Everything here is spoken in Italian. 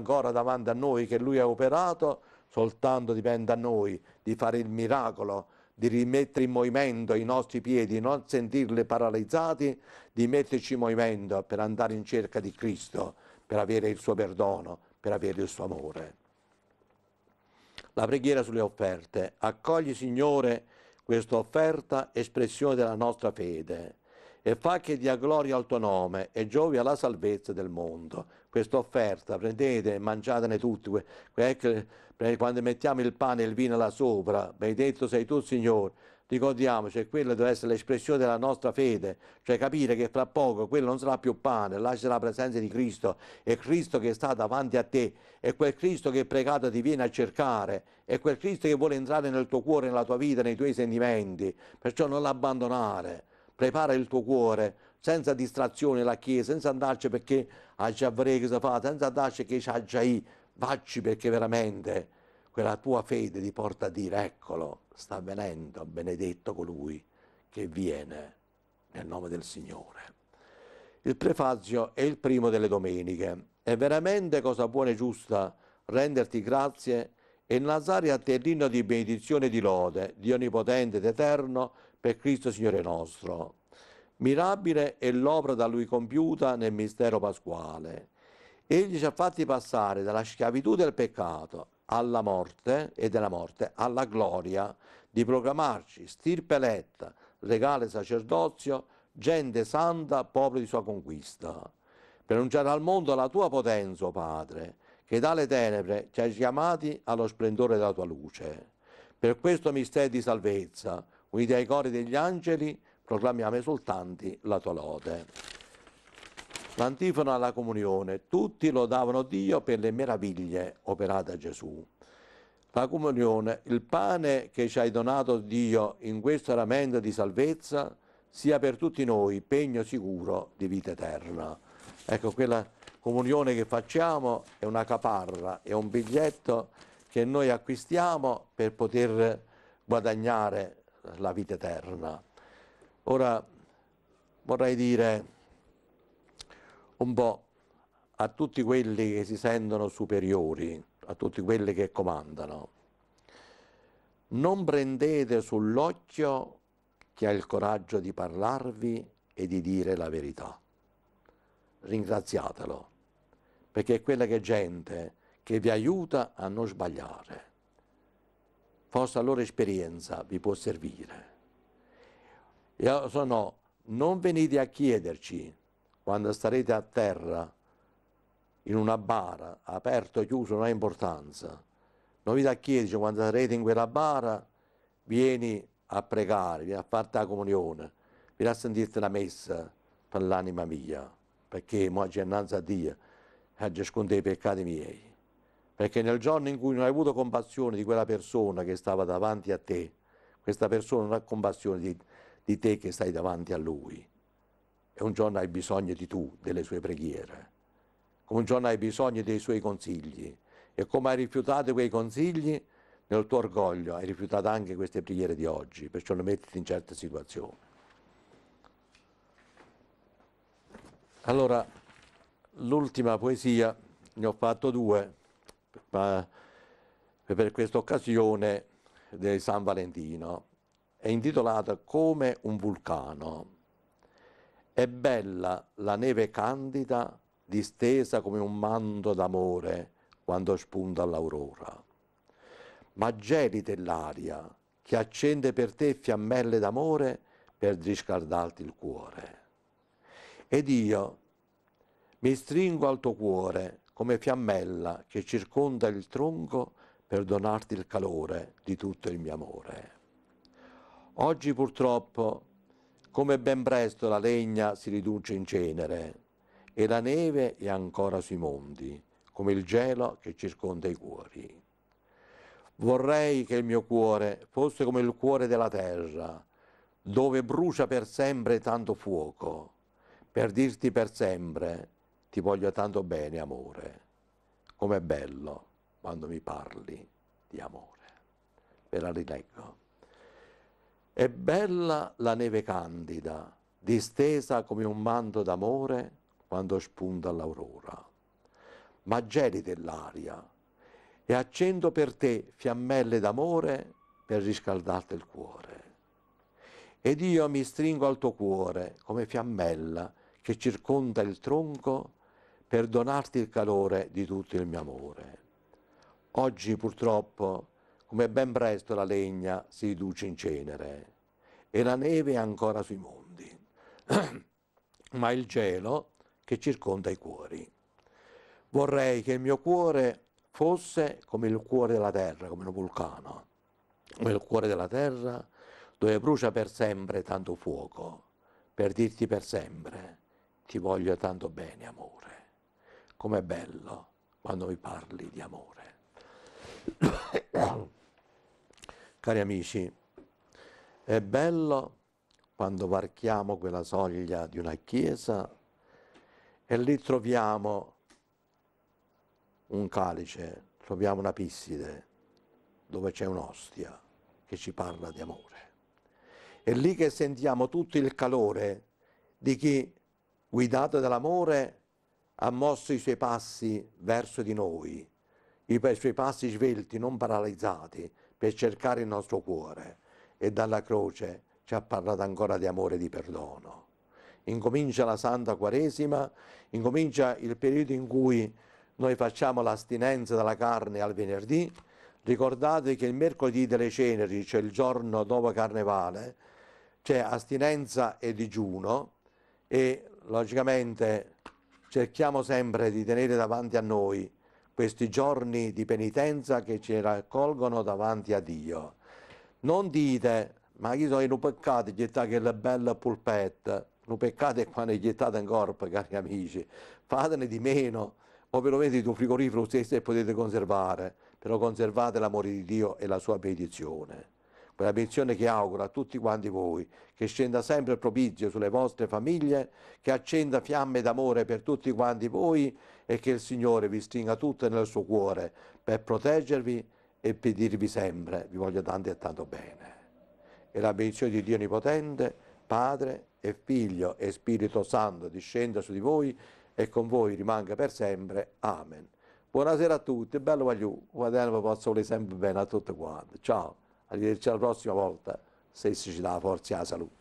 ancora davanti a noi che lui ha operato, soltanto dipende a noi di fare il miracolo, di rimettere in movimento i nostri piedi, non sentirli paralizzati, di metterci in movimento per andare in cerca di Cristo, per avere il suo perdono, per avere il suo amore. La preghiera sulle offerte. Accogli, Signore, questa offerta, espressione della nostra fede e fa che dia gloria al tuo nome e giovi alla salvezza del mondo. Questa offerta prendete e mangiatene tutti, quando mettiamo il pane e il vino là sopra, benedetto sei tu Signore, ricordiamoci, quella deve essere l'espressione della nostra fede, cioè capire che fra poco quello non sarà più pane, là c'è la presenza di Cristo, è Cristo che sta davanti a te, è quel Cristo che pregato ti viene a cercare, è quel Cristo che vuole entrare nel tuo cuore, nella tua vita, nei tuoi sentimenti, perciò non l'abbandonare prepara il tuo cuore senza distrazione la chiesa, senza andarci perché ah, già avrei che si fa, senza andarci che c'ha già i, facci perché veramente quella tua fede ti porta a dire eccolo, sta venendo, benedetto colui che viene nel nome del Signore. Il prefazio è il primo delle domeniche. È veramente cosa buona e giusta renderti grazie e innalzare a te l'inno di benedizione e di lode, di Onnipotente ed Eterno, per Cristo Signore nostro. Mirabile è l'opera da Lui compiuta nel mistero pasquale. Egli ci ha fatti passare dalla schiavitù del peccato alla morte e della morte alla gloria di proclamarci stirpe eletta, regale sacerdozio, gente santa, popolo di sua conquista. Per annunciare al mondo la tua potenza, oh Padre, che dalle tenebre ci hai chiamati allo splendore della tua luce. Per questo mistero di salvezza, uniti ai cori degli angeli, proclamiamo esultanti la tua lode. L'antifona alla comunione, tutti lodavano Dio per le meraviglie operate a Gesù. La comunione, il pane che ci hai donato Dio in questo ramento di salvezza, sia per tutti noi pegno sicuro di vita eterna. Ecco, quella comunione che facciamo è una caparra, è un biglietto che noi acquistiamo per poter guadagnare la vita eterna. Ora vorrei dire un po' a tutti quelli che si sentono superiori, a tutti quelli che comandano, non prendete sull'occhio chi ha il coraggio di parlarvi e di dire la verità. Ringraziatelo, perché è quella che gente che vi aiuta a non sbagliare forse la loro esperienza vi può servire. Io sono, non venite a chiederci quando starete a terra, in una bara, aperto o chiuso, non ha importanza. Non vi da chiederci quando sarete in quella bara, vieni a pregare, vieni a fare la comunione, vieni a sentirti la messa per l'anima mia, perché mo' gennanza a Dio, a eh, ciascuno dei peccati miei perché nel giorno in cui non hai avuto compassione di quella persona che stava davanti a te, questa persona non ha compassione di, di te che stai davanti a lui. E un giorno hai bisogno di tu, delle sue preghiere, un giorno hai bisogno dei suoi consigli. E come hai rifiutato quei consigli, nel tuo orgoglio hai rifiutato anche queste preghiere di oggi, perciò non mettiti in certe situazioni. Allora, l'ultima poesia, ne ho fatto due, per questa occasione di San Valentino. È intitolata Come un vulcano. È bella la neve candida distesa come un manto d'amore quando spunta l'aurora. Ma gelite l'aria che accende per te fiammelle d'amore per riscaldarti il cuore. Ed io mi stringo al tuo cuore come fiammella che circonda il tronco per donarti il calore di tutto il mio amore. Oggi purtroppo, come ben presto la legna si riduce in cenere e la neve è ancora sui mondi, come il gelo che circonda i cuori. Vorrei che il mio cuore fosse come il cuore della terra, dove brucia per sempre tanto fuoco, per dirti per sempre ti voglio tanto bene, amore. Com'è bello quando mi parli di amore. Ve la rileggo. È bella la neve candida, distesa come un manto d'amore quando spunta l'aurora. Ma gelide l'aria e accendo per te fiammelle d'amore per riscaldarti il cuore. Ed io mi stringo al tuo cuore come fiammella che circonda il tronco per donarti il calore di tutto il mio amore. Oggi purtroppo, come ben presto la legna si riduce in cenere e la neve è ancora sui mondi, ma il gelo che circonda i cuori. Vorrei che il mio cuore fosse come il cuore della terra, come un vulcano, come il cuore della terra dove brucia per sempre tanto fuoco, per dirti per sempre ti voglio tanto bene, amore com'è bello quando mi parli di amore. Cari amici, è bello quando varchiamo quella soglia di una chiesa e lì troviamo un calice, troviamo una pisside dove c'è un'ostia che ci parla di amore. È lì che sentiamo tutto il calore di chi, guidato dall'amore, ha mosso i suoi passi verso di noi, i suoi passi svelti, non paralizzati, per cercare il nostro cuore e dalla croce ci ha parlato ancora di amore e di perdono. Incomincia la Santa Quaresima, incomincia il periodo in cui noi facciamo l'astinenza dalla carne al venerdì. Ricordate che il mercoledì delle ceneri, cioè il giorno dopo Carnevale, c'è astinenza e digiuno e logicamente cerchiamo sempre di tenere davanti a noi questi giorni di penitenza che ci raccolgono davanti a Dio. Non dite, ma io sono in un peccato, gettare che le belle pulpette, un peccato è quando è gettato in corpo, cari amici, fatene di meno, o ve lo mettete in un frigorifero stesso e potete conservare, però conservate l'amore di Dio e la sua benedizione quella benedizione che auguro a tutti quanti voi, che scenda sempre propizio sulle vostre famiglie, che accenda fiamme d'amore per tutti quanti voi e che il Signore vi stringa tutte nel suo cuore per proteggervi e per dirvi sempre vi voglio tanto e tanto bene. E la benedizione di Dio Onnipotente, Padre e Figlio e Spirito Santo discenda su di voi e con voi rimanga per sempre. Amen. Buonasera a tutti, bello Vagliù, guadagnavo posso volere sempre bene a tutti quanti. Ciao. Arrivederci alla prossima volta, se si ci dà la forza e la salute.